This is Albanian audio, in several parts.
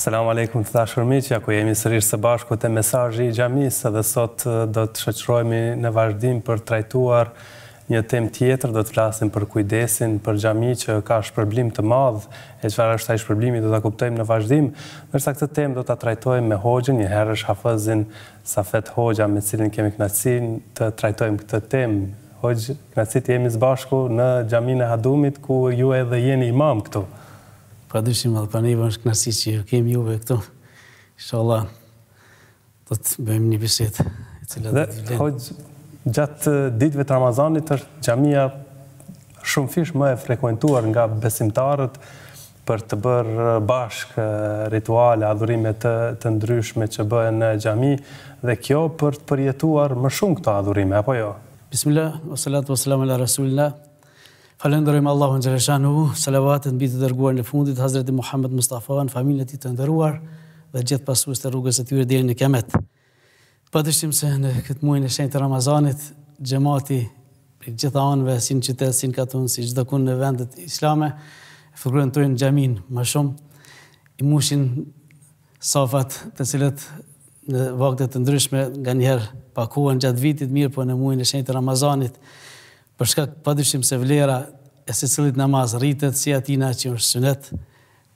Selam aleikum të dashur miq, ja ku jemi sërish së bashku te mesazhi i xhamisë dhe sot do të shoqërohemi në vazhdim për të trajtuar një temë tjetër, do të flasim për kujdesin për xhami që ka shpërblim të madh, e çfarë është ai shpërblimi do ta kuptojmë në vazhdim, ndërsa këtë temë do ta trajtojmë me Hoxhën, një herë është Hafazin Safet Hoxha me cilin kemi kënaqësinë të trajtojmë këtë temë. Hoxh, kënaqësi të jemi së bashku në xhamin e Hadumit ku ju edhe jeni imam këtu. Pra dushim, edhe për nejë bëshkë nësi që kemi juve këtu. Inshallah, Allah, do të bëjmë një bëshet. Dhe, hojtë, gjatë eh, ditëve të Ramazanit është gjamija shumë fish më e frekuentuar nga besimtarët për të bërë eh, bashkë eh, rituale, adhurimet të ndryshme që bëhen në gjami dhe kjo për të përjetuar më shumë këto adhurime, apo jo? Bismillah, wassalatu wassalamu ala rasulillah. Falenderojmë Allahun Gjereshanu, salavatet në bitë të dërguar në fundit, Hazreti Muhammed Mustafa, në familje ti të ndëruar dhe gjithë pasu së të rrugës e tyre dhe në kemet. Pa të shqimë se në këtë muajnë e shenjë të Ramazanit, gjemati i gjitha anëve, si në qytetë, si në katun, si gjithë dëkun në vendet islame, fërgrën të rrinë gjamin më shumë, i mushin safat të cilët në vakte të ndryshme nga njerë pakohen gjatë vitit mirë, po në muajnë e shenjë të Ramazanit, përshka padrëshim se vlera e se cilit namaz rritet si atina që është sënet,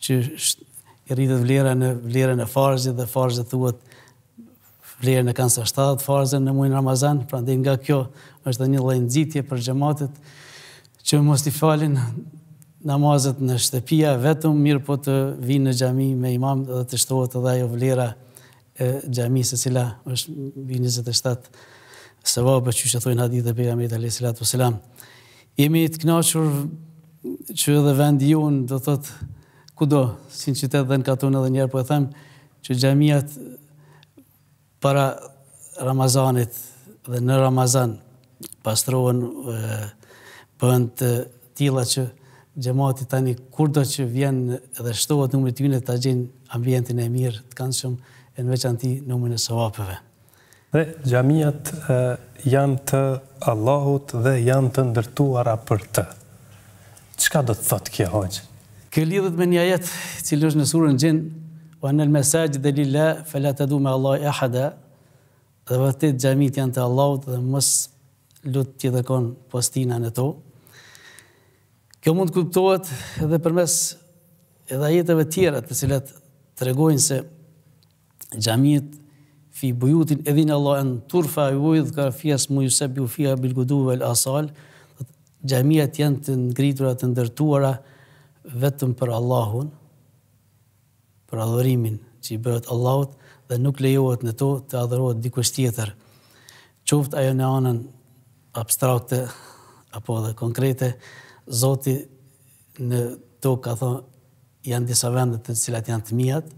që i rritet vlera në vlera në farzë dhe farzë të thuët vlera në kanë së shtatë në mujnë Ramazan, pra ndin nga kjo është një lejnëzitje për gjematit, që mos t'i falin namazet në shtëpia, vetëm mirë po të vinë në gjami me imam dhe të shtohet edhe ajo vlera e gjami se cila është 27 farzë Së va që që thujnë hadith e për Amerit A.S. Imi të knaqër që edhe vendi ju do të kudo, si në qitet dhe në katun edhe njerë, po e them që gjemijat para Ramazanit dhe në Ramazan pastrohen për të tila që gjemati tani kurdo që vjen edhe shtohet nëmërit të në të gjenë ambientin e mirë të kanë shumë e në veçan ti e në sëvapëve dhe gjamiat janë të Allahut dhe janë të ndërtuara për të. Qka do të thotë kje hoqë? Kë lidhët me një jetë cilë është në surën gjinë, o në mesajgjë dhe lilla, felat edu me Allah e hada, dhe vëtët gjamit janë të Allahut dhe mësë lutë tjë dhe konë postina në to. Kjo mund kuptohet edhe përmes edhe jetëve tjera të cilat të regojnë se gjamit fi bujutin edhin Allah në turfa i ujë dhe ka fjes mu Jusep ju fia bilgudu vel asal, gjemijat jenë të ngritura të ndërtuara vetëm për Allahun, për adhurimin që i bërët Allahut dhe nuk lejohet në to të adhurohet dikush tjetër. Qoft ajo në anën abstrakte apo dhe konkrete, Zoti në to ka thonë janë disa vendet të cilat janë të mijatë,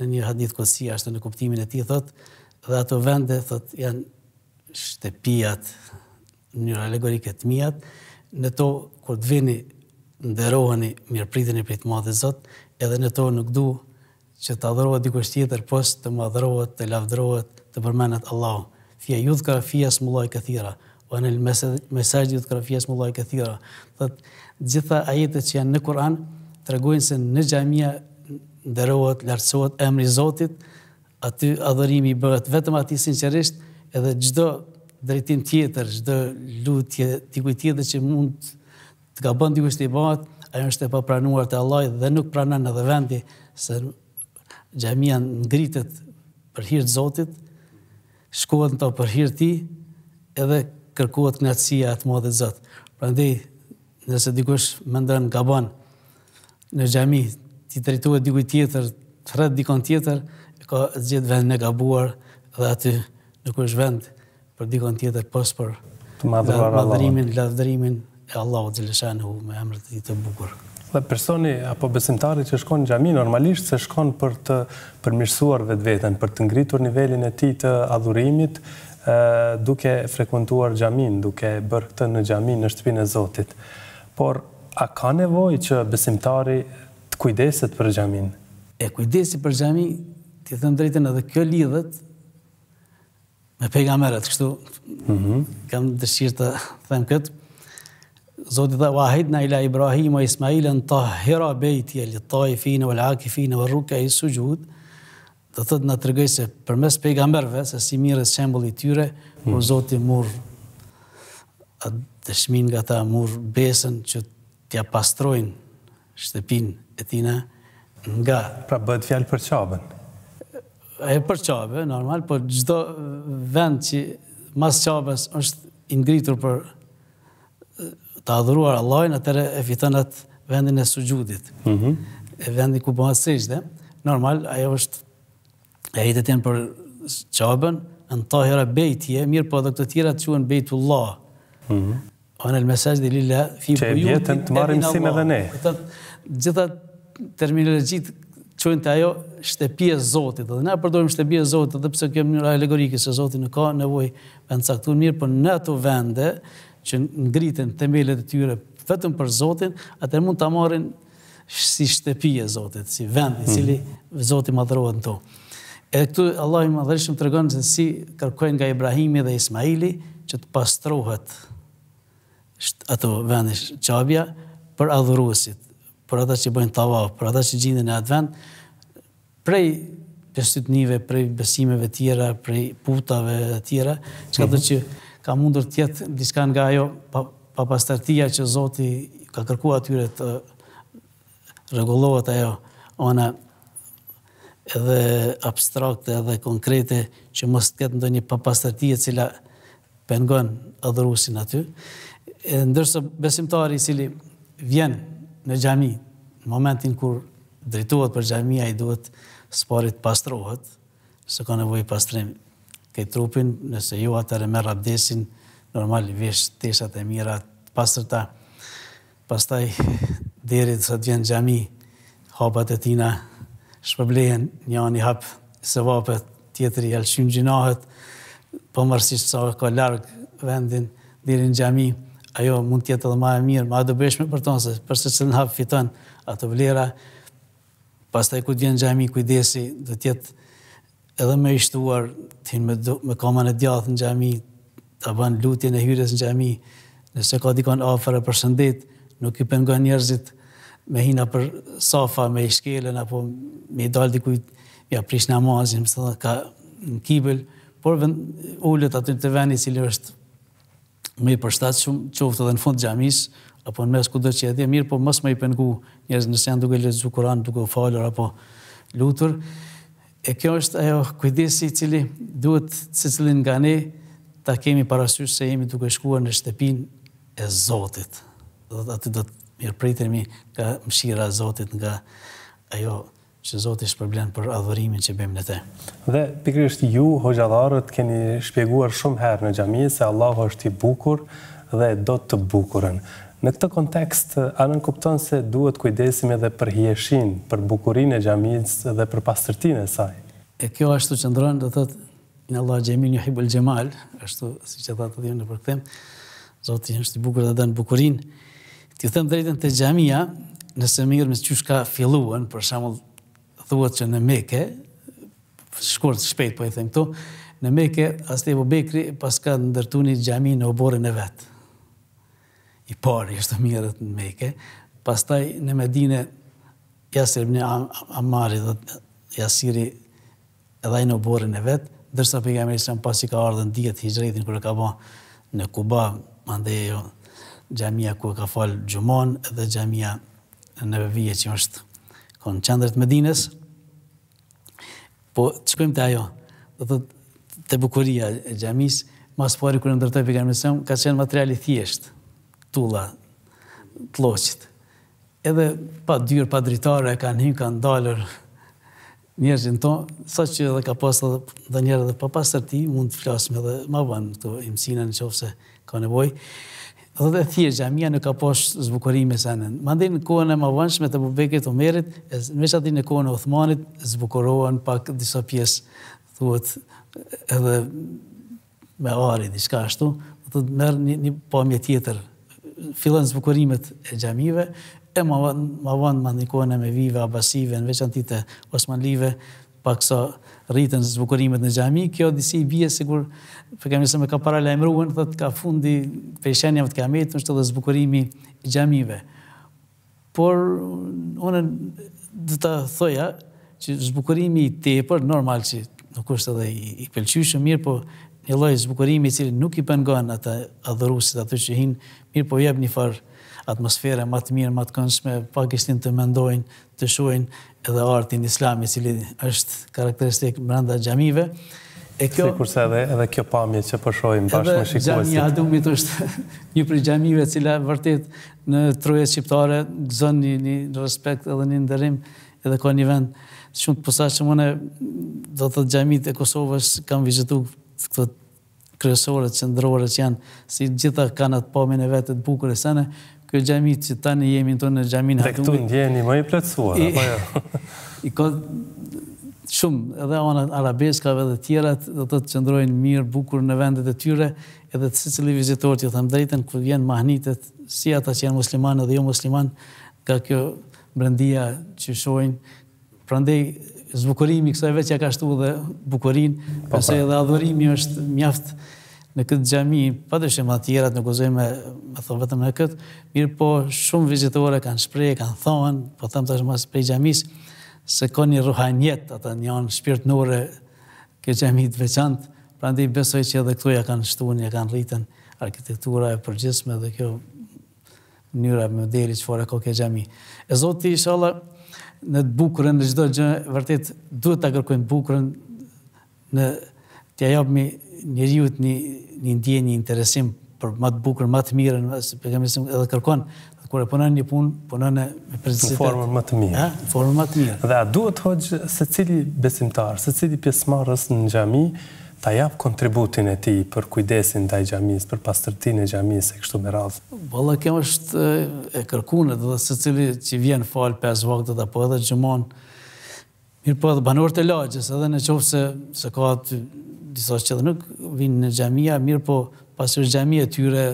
në një hadith kësi, ashtë në kuptimin e ti, thot, dhe ato vende, thot, janë shtepijat, një alegorike të mijat, në to, kur të vini, ndërohëni, mirë e pritë madhe zot, edhe në to nuk du që të adhërohet dikush tjetër, pos të madhërohet, të lafdërohet, të përmenet Allah. Fia judh ka fia së mullaj këthira, o në mesaj judh ka fia së mullaj këthira. gjitha ajetet që janë në Kur'an, të regojnë se në gjamia dërohet, lartësohet emri Zotit, aty adhërimi bëhet vetëm ati sinqerisht, edhe gjdo drejtim tjetër, gjdo lutje, t'i kujtë tjetër që mund të ka bëndi kështë i bëhet, ajo është e pa pranuar të Allah dhe nuk pranan edhe vendi, se gjemija në ngritet për hirtë Zotit, shkohet në to për hirtë ti, edhe kërkohet në atësia atë modet Zotë. Përndi, nëse dikush më ndërën në gabon në gjemi ti drejtohet dikuj tjetër, të rrët dikon tjetër, ka gjithë vend në gabuar dhe aty nuk është vend për dikon tjetër pas po për të madhruar madhrimin, lavdërimin e Allahut xhaleshanu me emrët e tij të bukur. Dhe personi apo besimtari që shkon në gjami, normalisht se shkon për të përmirësuar vetveten, për të ngritur nivelin e tij të adhurimit, ë duke frekuentuar xhamin, duke bërë këtë në xhamin në shtëpinë e Zotit. Por a ka nevojë që besimtari kujdeset për xhamin. E kujdesi për xhamin, ti thën drejtën edhe kjo lidhet me pejgamberët, kështu. Mhm. kam dëshirë të them kët. Zoti dha wahid na ila Ibrahim wa Ismail an tahira bayti li taifin wal akifin wal ruk'i sujud. të thot na tregoj se përmes pejgamberëve se si mirë i tyre, o mhm. Zoti mur dëshmin nga ta mur besën që t'ja pastrojnë shtepin e tina nga... Pra bëhet fjallë për qabën? E për qabë, normal, po gjdo vend që mas qabës është ingritur për të adhuruar Allahin, atëre e fitën atë vendin e sugjudit. Mhm. E vendin ku bëhet sejtë, normal, ajo është e hitet jenë për qabën, në tahera bejtje, mirë po edhe këtë tjera të quen bejtu Allah. Mhm. Anë el mesaj dhe lilla fi Që e vjetën të marim si me dhe ne. Gjitha terminologjit qënë të ajo shtepje zotit. Dhe ne përdojmë shtepje zotit dhe pëse kemë njëra alegorike se zotit në ka nevoj për në caktun mirë, për në ato vende që ngritin temelet të tyre vetëm për zotit, atë mund të amarin si shtepje zotit, si vend, i cili mhm. zotit madhërohet në to. E këtu Allah i madhërishmë të regonë si kërkojnë nga Ibrahimi dhe Ismaili që të pastrohet ato vendi qabja për adhuruësit, për ata që bëjnë tavaf, për ata që gjindën e atë vend, prej pjesët njëve, prej besimeve tjera, prej putave tjera, që ka të që ka mundur tjetë diska nga ajo papastartia që Zoti ka kërku atyre të regullohet ajo ona edhe abstrakte edhe konkrete që mos të ketë ndonjë papastartia cila pengon adhurusin aty, ndërsa besimtari i cili vjen në xhami në momentin kur drituat për xhamia i duhet sporit pastrohet se ka nevojë pastrim këtë trupin nëse ju jo, atë e merr abdesin normal vesh tesat e mira të pastërta pastaj deri sa të vjen xhami hapat e tina shpëblehen një anë i hap se tjetëri tjetri alshim gjinohet pomarsisht sa ka larg vendin deri gjami xhami ajo mund tjetë edhe ma e mirë, ma do beshme për tonë, se përse që në hapë fiton ato vlera, pas taj ku djenë gjami kujdesi, do tjetë edhe me ishtuar, të hinë me, me kamën e djathë në gjami, të banë lutin e hyres në gjami, nëse ka dikon afer e përshëndit, nuk i pëngon njerëzit me hina për safa, me ishkelen, apo me i dalë dikujt, me aprish namazin, më së ka në kibel, por vend, ullët aty të veni cilë është me i përstatë shumë, qoftë edhe në fund gjamis, apo në mes ku dhe që e dhe mirë, po mësë me i pengu njërës në janë duke lezu kuran, duke u falër, apo lutër. E kjo është ajo kujdesi cili duhet se cilin nga ne ta kemi parasysh se jemi duke shkuar në shtepin e Zotit. Dhe atë do të mirë pritemi ka mëshira Zotit nga ajo kujdesi që ishtë shpërblen për adhurimin që bëjmë në të. Dhe pikërisht ju hoxhallarët keni shpjeguar shumë herë në xhami se Allahu është i bukur dhe do të bukurën. Në këtë kontekst, a nën kupton se duhet kujdesim edhe për hijeshin, për bukurinë e xhamisë dhe për pastërtinë e saj? E kjo ashtu qëndron, do thotë në Allah xhamin ju ashtu siç e thatë dhënë për Zoti është i bukur dhe dën bukurinë. Ti them drejtën te xhamia, nëse mirë me çush ka filluan, për shembull thuat që në Mekë, shkurt shpejt po e them këto, në Mekë, asë Ebu Bekri ka ndërtu një gjami në oborën e vetë. I pari është të mirët në Mekë, pastaj në Medine, jasër më një amari dhe jasiri edhe në oborën e vetë, dërsa për nga mërë pas i ka ardhën djetë kur kërë ka ba në Kuba, më ndëjo gjamia ku ka falë gjumon edhe xhamia në vëvije që është konë qëndërët Medines, Po, të shkojmë të ajo, dhe të, të bukuria e gjamis, mas pari kërë ndërtoj për kërë ka qenë materiali thjesht, tulla, të loqit. Edhe pa dyrë, pa dritarë, ka një, ka ndalër, njerëzin to, sa që edhe ka pasë dhe njerë dhe pa pasë të ti, mund të flasme dhe ma banë të imësina në qofë se ka nevoj. Dhe dhe thjesht, gjamia nuk ka posh zbukurime se nën. Më ndinë në kohën e më vëndshme të bubekit të merit, në veç ati në kohën e Uthmanit, zbukurohen pak disa pjesë, thuhet edhe me ari, diska ashtu, dhe të merë një, pamje tjetër. Filën zbukurimet e gjamive, e më vëndë, ndinë kohën e me vive, abasive, në veç të osmanlive, paksa rritën zbukurimet në gjami, kjo disi i bje sigur, për kemë njëse me ka parale emruen, dhe të ka fundi pejshenja vë të kametën, shtë dhe zbukurimi i gjamive. Por, unë dhe të thoja, që zbukurimi i tepër, normal që nuk është edhe i pëlqyshë mirë, po një loj zbukurimi i cilë nuk i pëngon atë adhërusit, atë që hinë, mirë po jebë një farë atmosfere matë mirë, matë kënshme, pak ishtin të mendojnë, të shuajnë edhe artin islami, cili është karakteristik mërënda gjamive. E kjo, si kurse edhe, edhe kjo pamje që përshojnë po bashkë më shikuesit. Gjami Adumit është një për gjamive cila vërtit në truje shqiptare gëzën një, një respekt edhe një ndërim edhe ka një vend shumë të posa që mëne do të gjamit e Kosovës kam vizitu këto kryesore, qëndrore që janë, si gjitha kanë atë pamin e vetët bukur e sene, këtë gjami që tani jemi në tonë në gjami në hatungë. Dhe këtu ndjeni më i plëcuar, apo jo? I ka shumë, edhe anë arabeskave dhe tjerat, dhe të të qëndrojnë mirë, bukur në vendet e tyre, edhe të si cili vizitor që thamë drejten, këtë vjenë mahnitet, si ata që janë musliman edhe jo musliman, ka kjo brendia që shojnë, prandej zbukurimi kësa e veqja ka shtu dhe bukurin, po, përse po. edhe adhurimi është mjaftë, në këtë gjami, pa të shumë atjerat, nuk ozoj me, me thonë vetëm në këtë, mirë po shumë vizitore kanë shprej, kanë thonë, po thëmë të shumë asë prej gjamis, se ka një njetë, ata një anë shpirt nore, këtë gjami të veçantë, pra ndi besoj që edhe këtu ja kanë shtuën, ja kanë rritën arkitektura e përgjithme dhe kjo njëra me deli që fore ka këtë gjami. E zoti ishala në të bukurën, në gjë, vërtet, duhet të kërkojnë bukurën në të jajabë njeriut një, një ndje një interesim për më të bukur, më të për kemë njësim edhe kërkon, kur e punon një punë, punon e me Në formën më të mirë. Në formën më të mirë. Dhe a duhet hoqë se cili besimtar, se cili pjesmarës në gjami, ta japë kontributin e ti për kujdesin dhe i gjamis, për pastërtin e gjamis e kështu me radhë? Bëllë, kemë është e kërkunë, dhe se cili që vjen falë pesë vakët apo edhe gjëmonë, mirë po edhe banorët e lagjës, edhe në qofë se, se ka atë disa që dhe nuk vinë në gjamija, mirë po pasur gjamia tyre,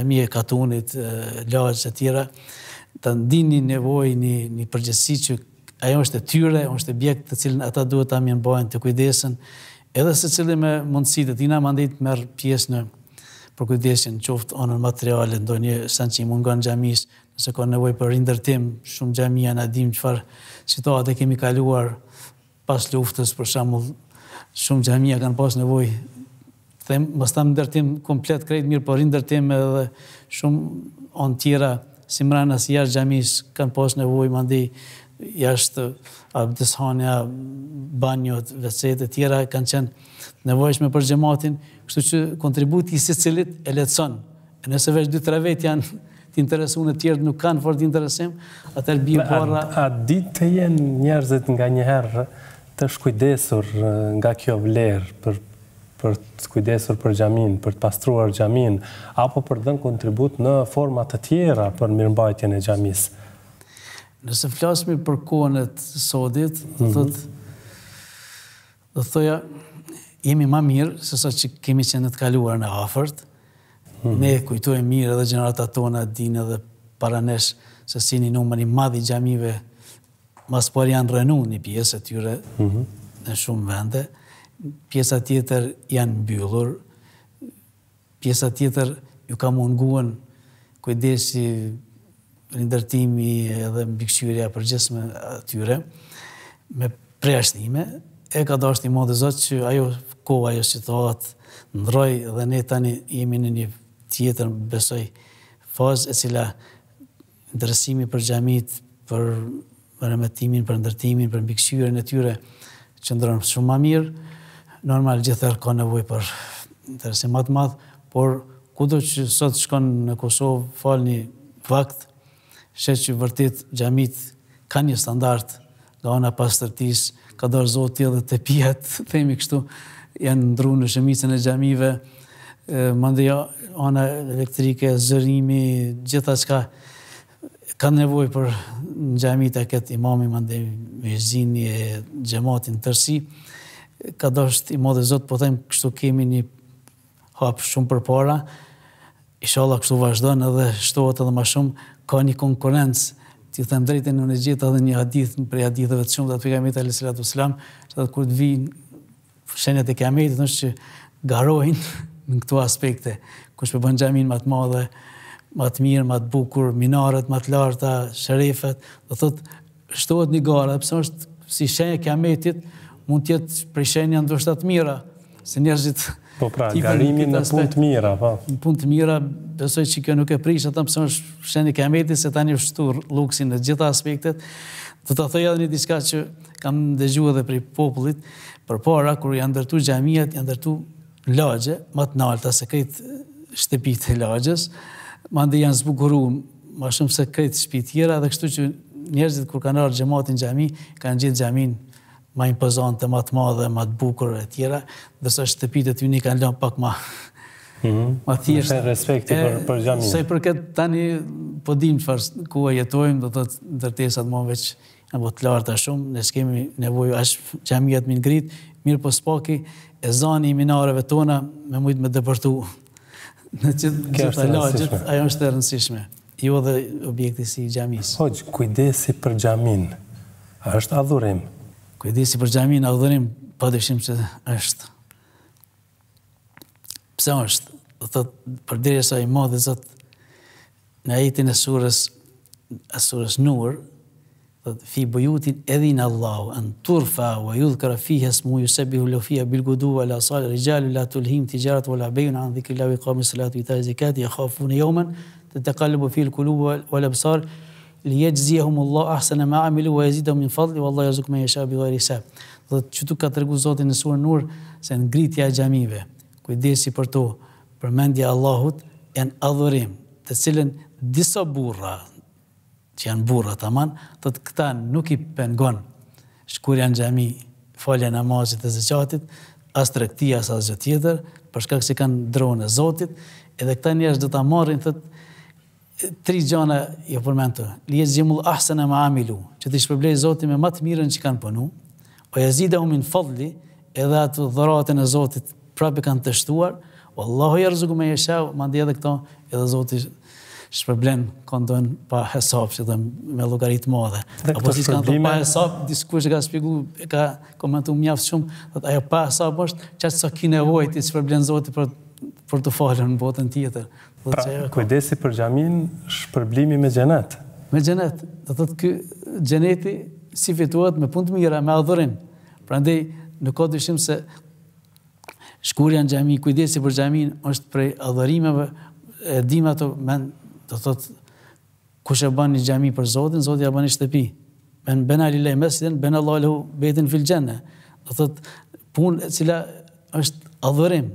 e katunit, lagës e tjera, të ndini nevoj një, një përgjësi që ajo është e tyre, është e bjekë të cilën ata duhet të amjen bojnë të kujdesën, edhe se cilën me mundësit e tina mandit merë pjesë në për kujdesin qoftë onën materiale, ndo një sen që i mungon gjamis, nëse ka nevoj për rindërtim, shumë gjamija në dim qëfar situatë e kemi kaluar pas luftës, për shamull shumë gjahmija kanë pas nevoj, them, më stam ndërtim komplet krejt mirë, por ndërtim edhe shumë onë tjera, si mrena si jashtë gjahmis, kanë pas nevoj, më ndi, jashtë abdeshanja, banjot, vecet e tjera, kanë qenë nevojshme për gjematin, kështu që kontributi si cilit e letëson, e nëse vesh 2-3 vetë janë të interesu në tjertë nuk kanë fort të interesim, atër bi A, a ditë të jenë njerëzit nga njëherë, të shkujdesur nga kjo vlerë për për të kujdesur për gjamin, për të pastruar gjamin, apo për dhe në kontribut në format të tjera për mirëmbajtjen e gjamis? Nëse flasmi për kohën e të sodit, dhe mhm. të dhe thëja, jemi ma mirë, se sa që kemi qenë të kaluar në afërt, me mhm. ne kujtojmë mirë edhe gjeneratat tona, dinë edhe paranesh, se si një numëri i madhi gjamive të mas por janë rënu një pjesë atyre mhm. në shumë vende, pjesa tjetër janë mbyllur, pjesa tjetër ju ka munguen kujdesi rindërtimi edhe për përgjesme atyre, me preashtime, e ka do është i modë zotë që ajo kohë ajo që të atë ndroj dhe ne tani jemi në një tjetër besoj fazë e cila ndërësimi për gjamit, për për emetimin, për ndërtimin, për mbikëshyre në tyre, që ndronë shumë ma mirë. Normal, gjithër ka nevoj për interesim madhë, por kudo që sot shkon në Kosovë, falë një vakt, shë që vërtit gjamit ka një standart, nga ona pas tërtis, ka dorë zotit dhe të pijat, themi kështu, janë ndru në shëmicën e gjamive, mëndëja ona elektrike, zërimi, gjitha që ka ka nevoj për në gjami të këtë imami më ndë me zini e gjematin tërsi, ka do shtë ima e zotë, po thëmë kështu kemi një hapë shumë për para, i shala kështu vazhdojnë edhe shtohet edhe ma shumë, ka një konkurencë, ti thëmë drejtën në në gjithë edhe një hadith, për prej hadithëve të shumë, dhe të për kamit e lësirat sëlam, që dhe kur të vi në e kamit, të në shqë garojnë në këto aspekte, kush për po bënë më të ma më të mirë, më të bukur, minaret, më të larta, sherefet, dhe thot, shtohet një gara, dhe është si shenje kiametit, mund tjetë prej shenja ndoshtat të mira, se njerëzit... Po pra, garimin në pun të mira, po. Në pun të mira, besoj që kjo nuk e prish, atëm pësë është shenje kiametit, se tani është shtur luksin në gjitha aspektet, të të thëjë edhe një diska që kam ndëgju edhe prej popullit, për para, kur janë ndërtu gjamiat, janë ndërtu lagje, më të nalta se këjtë shtepit e lagjes, ma ndë janë zbukuru ma shumë se këtë shpi tjera, dhe kështu që njerëzit kur kanë arë gjematin gjami, kanë gjithë gjamin ma më të matë madhe, matë bukur e tjera, dhe së shtëpit e ty një kanë lëmë pak ma... Mhm. Ma thjesht... Në respekti për, për gjamin. Se për këtë tani po dim që farë ku e jetojmë, do të dërtesat më veç në bot larta shumë, në shkemi nevoju ashtë gjamiat minë ngritë, mirë po spaki e zani i minareve tona me mujtë me dëpërtu Në që gjithë të ajo është të rëndësishme. Jo dhe objekti si gjamis. Hoqë, po, kujdesi për gjamin, është adhurim? Kujdesi për gjamin, adhurim, pa po dëshim që është. Pse është? Dhe të sa i modhe, zëtë, në ajitin e surës, e surës nërë, fi bëjutin edhin Allahu, në turfa, wa ju dhkara fi hesmu, ju sebi hu lofia, bilgudu, wa la sali, la tulhim, tijarat, wa la bejun, anë dhikri lau i kamë, salatu i tajë zekat, ja khafu në jomen, të të kalëbu fi lë kulubu, wa li e gjëzihëm Allah, ahse ma amilu, wa e min fadli, wa Allah jazuk me jesha, bi gajri sa. Dhe që tu ka të regu zotin në surë nërë, se në gritja gjamive, ku për to, për Allahut, janë adhurim, të cilën disa burra, që janë burra të aman, të të këta nuk i pengon shkurja në gjemi folje namazit e zëqatit, as të rektia, as as gjë tjetër, përshkak si kanë dronë e zotit, edhe këta një është dhe të marrin, të tri gjana, jo përmentu, li e zgjimull ahse në ma amilu, që të shpërblej zotit me matë mirën që kanë pënu, o jazida u min fadli, edhe atë dhëratën e zotit prapë kanë të shtuar, o Allahu jërëzugu me jeshev, ma ndi edhe këta, edhe zotit kanë kondon pa hesop që dhe me logaritë modhe. Apo si shpërblime... pa hesop, diskush e ka shpigu, e ka komentu mjaftë shumë, dhe ajo pa hesop është që atë sa ki nevoj të shpërblem zotë për, të falën në botën tjetër. pra, kujdesi për gjamin shpërblimi me gjenet. Me gjenet. Dhe të të kë gjeneti si fituat me punë të mira, me adhurin. Pra ndëj, nuk ka dyshim se shkurja në gjami, kujdesi për gjamin është prej adhurimeve, e dim Do thot, kush e ban një gjami për Zotin, Zotin e ban një shtëpi. Ben, ben alilej mesin, ben Allah lehu betin filgjene. Do thot, punë e cila është adhërim.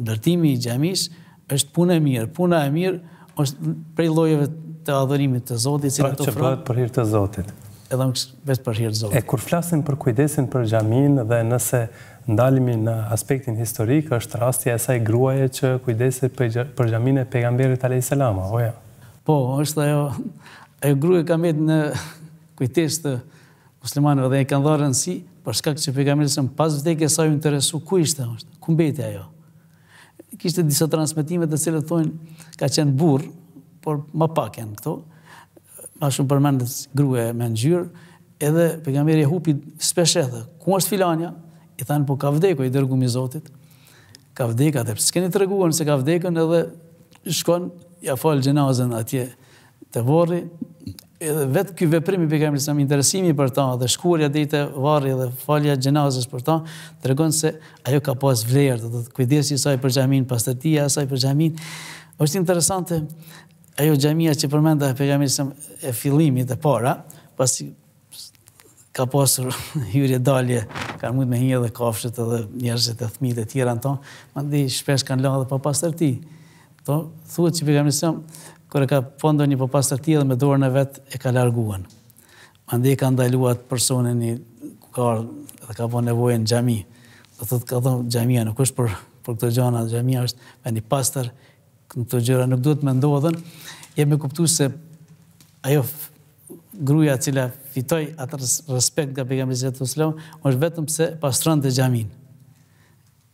Ndërtimi i gjamis është punë e mirë. Puna e mirë është prej lojeve të adhërimit të Zotit. cila pra, të që bëhet për hirë të Zotit. Edhe më kështë për hirë të Zotit. E kur flasin për kujdesin për gjamin dhe nëse ndalimi në aspektin historik është rastja e saj gruaje që kujdeset për gjamin e pejgamberit Alei Selama, oja? Po, është ajo, ajo gruaj ka metë në kujtesh të muslimanëve dhe e kanë dharën si, për shkak që pejgamberit më pas e saj u interesu, ku ishte, është, ku mbeti ajo? Kishte disa transmitimet dhe cilët thonë ka qenë burë, por më paken këto, ma shumë përmendës gruaje me në gjyrë, edhe pejgamberi e hupi edhe, ku është filanja, i thanë po ka vdeku, i dërgu mi Zotit, ka vdeka, dhe pësë keni të reguën se ka vdekën edhe shkon, ja falë gjenazën atje të vorri, edhe vetë kjo veprimi për kemë njësëm interesimi për ta, dhe shkurja dhe i të varri dhe falja gjenazës për ta, të regon se ajo ka pas vlerë, dhe të kujdesi saj për gjamin, pas të tia saj për gjamin. është interesante, ajo gjamia që përmenda për kemë njësëm e fillimit e para, pasi ka pasur hyrje dalje, ka mund me hinje dhe kafshet edhe njerëzit e thmit e tjera në tonë, ma ndi shpesh kanë lanë dhe pa të rti. thuët që përgjëm njësëm, kërë ka pondo një pa pas të edhe me dorën e vetë e ka larguan. Ma ndi ka ndaluat personin një kukar dhe ka po në gjami. Dhe të të ka dhëmë gjamia nuk është për, për gjana, gjamia është me një pastër, në të gjëra nuk duhet me ndodhen, jemi kuptu se ajo gruja cila fitoj atë respekt nga pejgamberi sallallahu të wasallam, është vetëm se pastronte xhamin.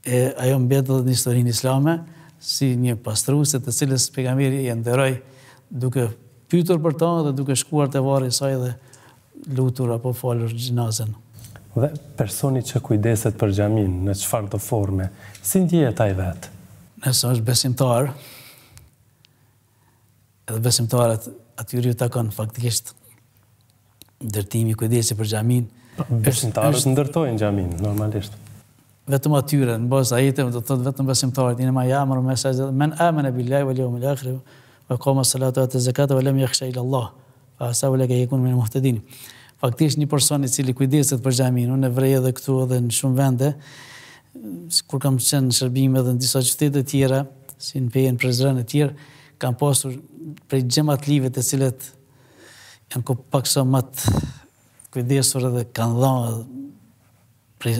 E ajo dhe në historinë islame si një pastruese të cilës pejgamberi i nderoi duke pyetur për ta dhe duke shkuar te varri i saj dhe lutur apo falur gjinazën. Dhe personi që kujdeset për xhamin në çfarë të forme, si ndjehet ai vet? Nëse është besimtar, edhe besimtarët atyri ju takon faktikisht ndërtimi, kujdesi për gjamin. Besimtarës po, është... ndërtojnë gjamin, normalisht. Vetëm atyre, në bëzë ajitëm, do të thotë vetëm besimtarët, i në ma jamër, sa men amen e billaj, vëllohu me lakri, vë koma salatu atë të zekatë, yakhsha me Allah, a sa vëllohu ka jekun me në muhtedini. Faktisht një personi cili kujdesit për gjamin, unë e vrej edhe këtu edhe në shumë vende, kur kam qenë në shërbime edhe në disa qëtete tjera, si në pejën prezren e tjerë, kam pasur prej xhamat live të cilët janë ku pak sa matë kujdesur edhe kanë dha, prej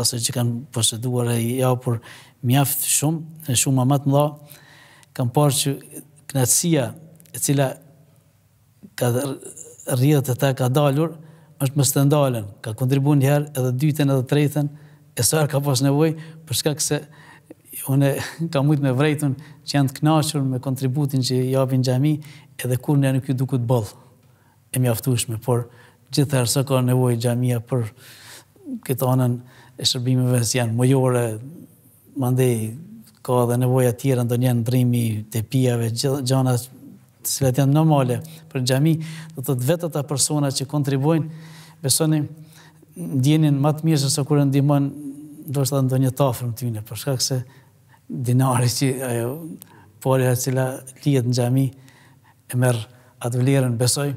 asë që kanë poseduar e ja, por mjaftë shumë, e shumë ma matë më dha, kanë parë që knatësia e cila ka rrjetë të ta ka dalur, është më stendalen, ka kontribu herë, edhe dyten edhe trejten, e sërë ka pas nevoj, përshka këse une ka mujtë me vrejtën që janë të knashur me kontributin që japin gjami, edhe kur në nuk kjo duke të bëllë, e mjaftushme, por gjithë e rësë ka nevoj gjamija për këtë anën e shërbimeve si janë mëjore, mande ka dhe nevoja tjera ndë njënë ndrimi të pijave, gjana si vetë janë normale për gjami, dhe të vetët a persona që kontribuojnë, besoni, ndjenin më të mirë se kur ndimon, do të ndonjë një tafër më tyne, për shkak se dinari që ajo pora e cila në gjami, e merë atë vlerën, besoj,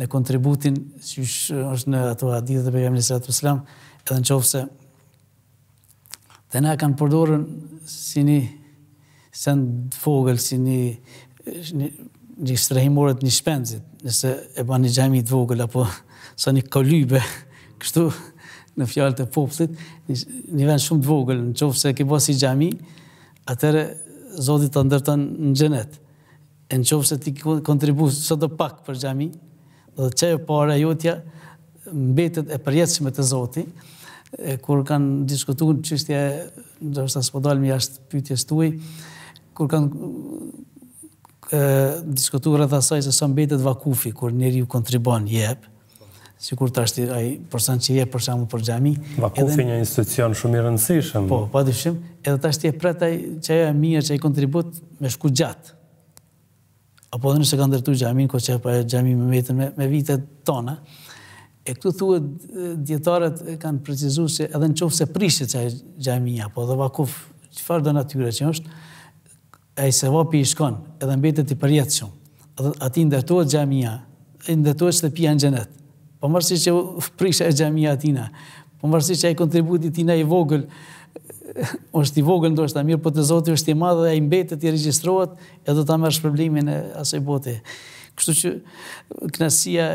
në kontributin që është në ato adidhe të përgjëm në sëratë pëslam, edhe në qofë se dhe na kanë përdorën si një sendë fogël, si një një strehimorët një shpenzit, nëse e ba një gjemi të vogël, apo sa një kolybe, kështu në fjallët e poplit, një vend shumë të vogël, në qofë se ke ba si gjemi, atërë zotit të ndërta në gjenet në qovë se ti kontribus së të pak për gjami, dhe që e pare jotja mbetet e përjetëshme të zoti, kur kanë diskutu në qështje, në qështë asë podalmi ashtë pytjes tuaj, kur kanë diskutu rrëtë asaj se së mbetet vakufi, kur njeri ju kontribon, jep, si kur të ashtë ai përsan që jep përshamu për gjami. Vakufi një institucion shumë i rëndësishëm. Po, pa po, dyshim, edhe të ashtë e pretaj që e mirë që i kontribut me shku gjatë, apo edhe nëse kanë ndërtu gjamin, ko që pa e me vetën me, vite vitet tona. E këtu thuet djetarët kanë precizu se edhe në qofë se prishtë që e apo dhe vakuf, që farë dhe natyre që është, e se vapi i shkon, edhe mbetet i përjetë shumë. Edhe ati ndërtuat xhamia, ndërtuat po që të pia në Po mërësi që prishë e gjamia atina, po mërësi që e kontributit tina i vogël, është i është ndoshta mirë, po te Zoti është i madh dhe ai mbetet i regjistrohet e do ta marrësh shpërblimin e asaj bote. Kështu që knasia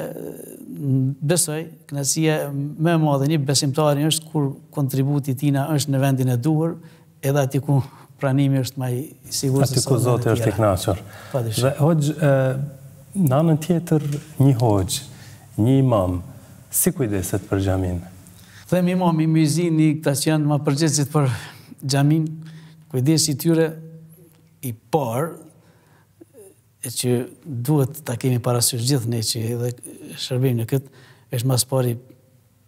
besoj, knasia më e madhe një besimtari është kur kontributi tina është në vendin e duhur, edhe ati ku pranimi është më i sigurt se sa. Aty ku Zoti është i kënaqur. Dhe hoj në anën tjetër një hoj, një imam, si kujdeset për xhamin? Dhe mi më mi mizi një këta që janë më përgjecit për gjamin, kujdesi i tyre i parë, e që duhet të kemi parasysh gjithë ne që edhe shërbim në këtë, është mas pari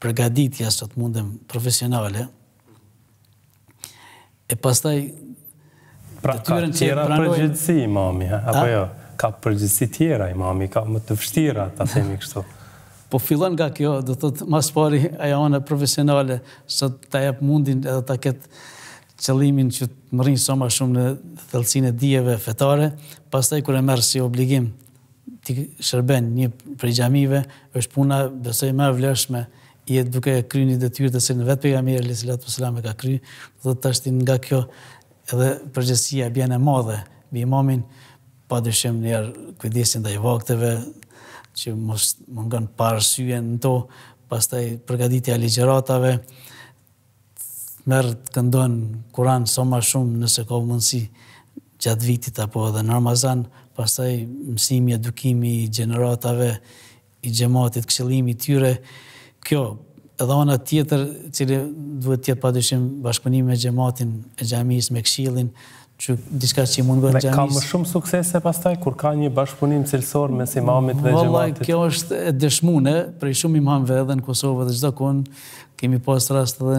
përgaditja së të mundem profesionale, e pastaj pra, të tyren që pranojnë... Pra ka tjera përgjithsi, mami, apo jo? Ka përgjithësi tjera, mami, ka më të vështira, ta themi kështu. Po fillon nga kjo, do të të mas pari aja anë profesionale, së të jep mundin edhe të ketë qëllimin që të më rinjë soma shumë në thëllësin e dijeve fetare, pas taj kërë e merë si obligim të shërben një prej gjamive, është puna besoj me vlerëshme i e duke e kry një detyrë të se në vetë përgjamire, lësë latë për selame ka kry, do të të ashtin nga kjo edhe përgjësia bjene madhe, bi imamin, pa dëshim njerë kujdisin dhe i vakteve, që mos më ngën parësye në to, pas taj përgaditja ligjeratave, mërë të këndonë kuranë so ma shumë nëse ka mundësi gjatë vitit apo edhe në Armazan, pas taj mësimi, edukimi i gjeneratave, i gjematit, këshëllimi tyre, kjo edhe ona tjetër, cili duhet tjetë pa dushim bashkëpunim me gjematin e gjamis, me këshillin, që diska që mund bëhet gjamis. Dhe ka më shumë suksese pastaj, kur ka një bashkëpunim cilësor mes imamit dhe Vallaj, gjematit? Kjo është e dëshmune, prej shumë imamve edhe në Kosovë dhe gjitha kun, kemi pas rast edhe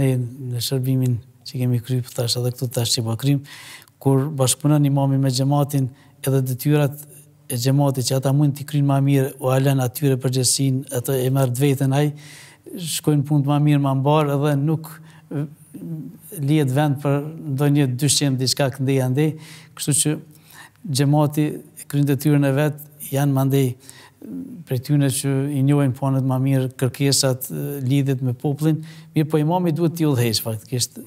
ne në shërbimin që kemi kry, për tash edhe këtu tash që i po bakrim, kur bashkëpunën imamit me gjematin edhe detyrat e gjematit që ata mund t'i kryin ma mirë o alen atyre përgjësin, ato e mërë dvejten aj, shkojnë punë të ma mirë, ma mbarë edhe nuk lijet vend për ndoj një dyshqem diçka këndi janë dhe, kështu që gjemati kërinë të tyre e vetë janë mandej për tyne që i njojnë ponet ma mirë kërkesat lidhet me poplin, mirë po imami duhet t'i udhejsh faktikisht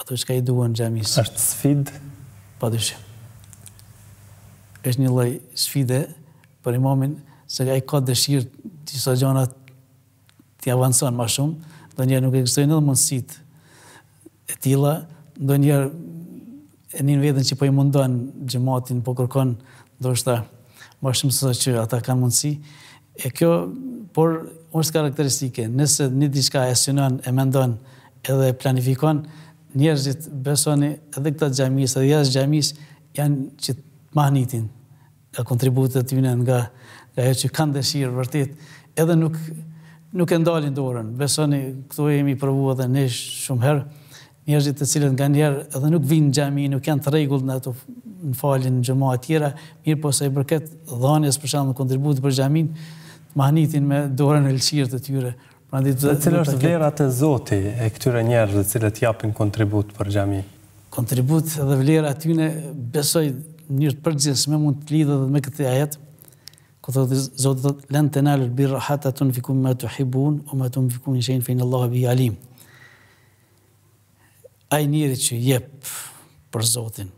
ato që ka i duhet në gjemisë. Ashtë sfid? Pa dyshe. Eshtë një loj sfide për imamin se ka i ka dëshirë që sa gjonat t'i avanson ma shumë, dhe njerë nuk e kështojnë edhe mundësitë e tila, do njerë e njën vetën që po i mundon gjematin, po kërkon, do shta ma shumë sësa që ata kanë mundësi. E kjo, por, është karakteristike. Nëse një diçka e synon, e mendon, edhe e planifikon, njerëzit besoni edhe këta gjamis, edhe jasë gjamis, janë që të mahnitin e kontributet të tjune nga, e që kanë dëshirë vërtit, edhe nuk, nuk e ndalin dorën. Besoni, këto e jemi përvu edhe në shumë herë, njerëzit të cilët nga njerë edhe nuk vinë në gjami, nuk janë të regullë në ato në falin në gjëma atjera, mirë po se i përket dhanjes për shumë në kontribut për gjamin, të mahnitin me dorën e lëshirë të tyre. Dhe cilë është vlerat e zoti e këtyre njerëzit të cilët japin kontribut për gjamin? Kontribut dhe vlerat atyune besoj njërë të përgjës me mund të lidhë dhe me këtë ajet, ku thotë zotë dhe lënë të nalë birë të në fikum me të hibun, o me të në fikum një shenë fejnë Allah e bi alim ai njëri që jep për Zotin,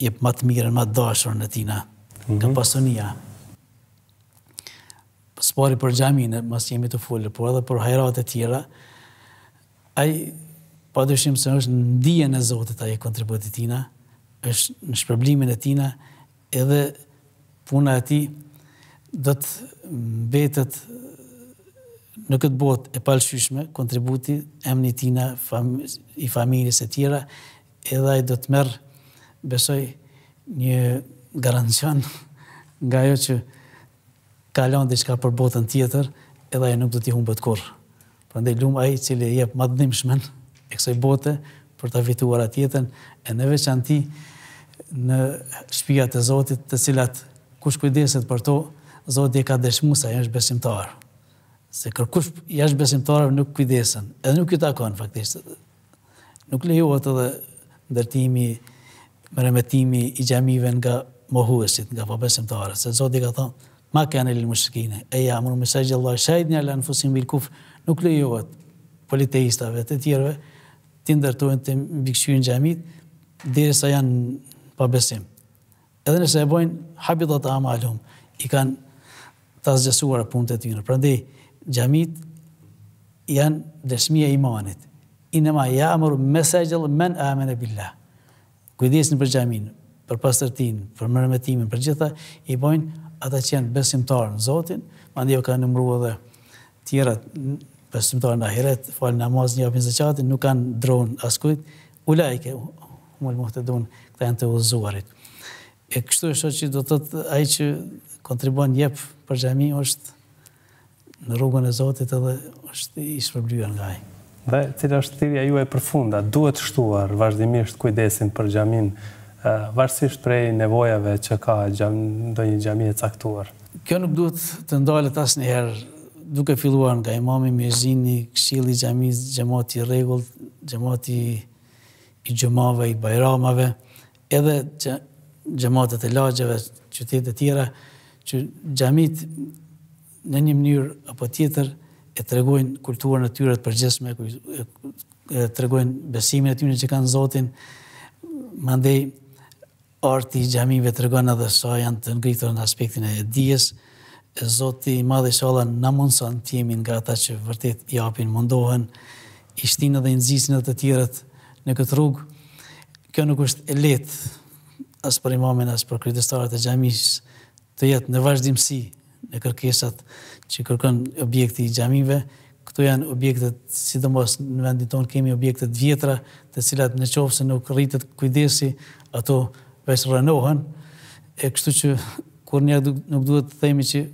jep më të mirën, më të dashurën e tina, mm nga pasonia. Spari për gjaminë, mas jemi të fullë, por edhe për hajrat e tjera, ai pa dëshimë se është në dijen e Zotit ai kontributi tina, është në shpërblimin e tina, edhe puna e ti do të mbetet në këtë botë e palëshyshme, kontributi emni tina i familjes e tjera, edhe ai do të merë, besoj, një garancion nga jo që kalon dhe ka për botën tjetër, edhe ai nuk do t'i bëtë korë. Për ndaj lumë ai cili jep madhënim shmen e kësaj bote për të vituar atjetën, e në anë ti në shpijat e Zotit të cilat kush kujdeset për to, Zotit e ka dëshmu sa e është besimtarë se kërkush jashtë besimtarëve nuk kujdesen, edhe nuk ju takon, faktisht. Nuk lehuat edhe ndërtimi, mëremetimi i gjemive nga mohuesit, nga pabesimtarët, po se zodi ka thonë, ma ke anëllin më e ja, më në mesaj gjëllaj, shajt një alë fusim bilkuf, nuk lehuat politeistave të tjerve, të ndërtuen të mbikëshyën gjemit, dhe sa janë pabesim. Edhe nëse e bojnë, habitat amalum, i kanë të asgjësuar e punët e tjënë. Përëndi, gjamit janë dëshmi e imanit. Inema ja amëru mesajgjëllë men amen e billah. Kujdesin për gjamin, për pasërtin, për mërëmetimin, për gjitha, i bojnë ata që janë besimtarë në Zotin, ma ndi jo ka nëmru edhe tjera besimtarë në ahiret, falë namaz një apin zëqatin, nuk kanë dronë askujt, u lajke, mëllë muhtë këta janë të uzuarit. E kështu e shë që do tëtë, aj që kontribuan jep për gjami, është në rrugën e Zotit edhe është i shpërblyer nga ai. Dhe cila është thirrja juaj e funda, Duhet shtuar vazhdimisht kujdesin për xhamin, varësisht prej nevojave që ka xham ndonjë xhami e caktuar. Kjo nuk duhet të ndalet asnjëherë duke filluar nga imami Mezini, këshilli i xhamis, xhamati i rregullt, xhamati i xhamave i Bajramave, edhe xhamatet e lagjeve, qytete të tjera që xhamit në një mënyrë apo tjetër e të regojnë kulturën e tyre të e të regojnë besimin e tyre që kanë Zotin, mandej arti i gjamive të regojnë edhe sa janë të ngritur në aspektin e dijes, Zotin i madhe që në mundësën të jemi nga ata që vërtet i apin mundohen, edhe dhe nëzisin dhe të tjërët në këtë rrugë. Kjo nuk është e letë, asë për imamen, asë për kryetistarët e gjamis, të jetë në vazhdimësi, në kërkesat që kërkon objekti i gjamive. Këto janë objektet, sidomos në vendin tonë kemi objekte vjetra, të cilat në qovë se nuk rritet kujdesi, ato veç rënohen. E kështu që kur një nuk duhet të themi që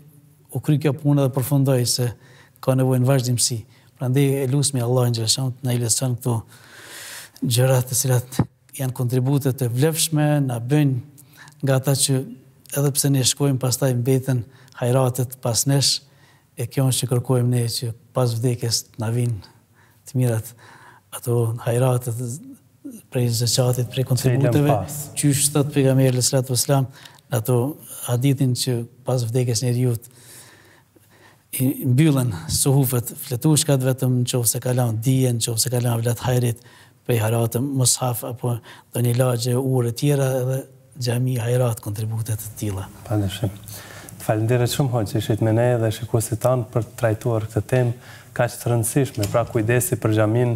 u kry kjo punë dhe përfundoi se ka nevojnë vazhdimësi. Pra ndi e lusmi Allah në gjërëshëm të na i lesën këtu gjërat të cilat janë kontributet të vlefshme, në bëjnë nga ta që edhe pse në shkojmë pastaj mbetën hajratët pas nesh, e kjo është që kërkojmë ne që pas vdekes të na të mirat ato hajratët prej zëqatit, prej kontributeve, që është të të përgamerë lë sratë vëslam, në ato haditin që pas vdekes një rjutë, i mbyllën suhufet fletushkat vetëm në qovë se kalan dijen, në qovë se kalan vlatë hajrit për i hajratë mëshaf, apo dhe një lagje ure tjera dhe gjemi hajratë kontributet të tila. Pa në shumë. Falendire shumë hoqë që ishit me ne dhe shikusit tanë për të trajtuar këtë temë ka që të rëndësishme, pra kujdesi për gjamin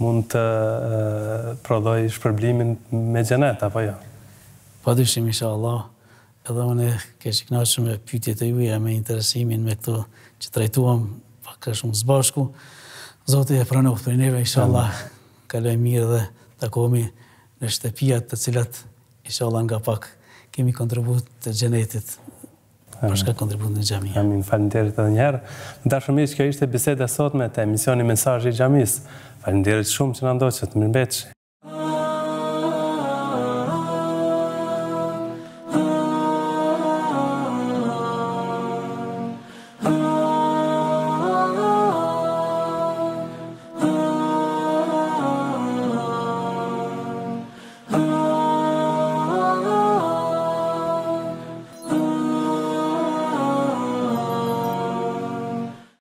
mund të prodhoj shpërblimin me gjenet, apo jo? Pa po të isha Allah, edhe më ne ke shikna shumë e pytje të juja me interesimin me këto që trajtuam pa kërë shumë zbashku. Zotë e pranohë për neve, isha Allah, kaloj mirë dhe të komi në shtepijat të cilat isha Allah nga pak kemi kontribut të gjenetit përshka kontributin e gjami. Amin, falimderit edhe njerë. Në dashë mishë, kjo ishte biseda sot me të emisioni mensajë i gjamis. Falimderit shumë që në ndoqët, mirë beqë.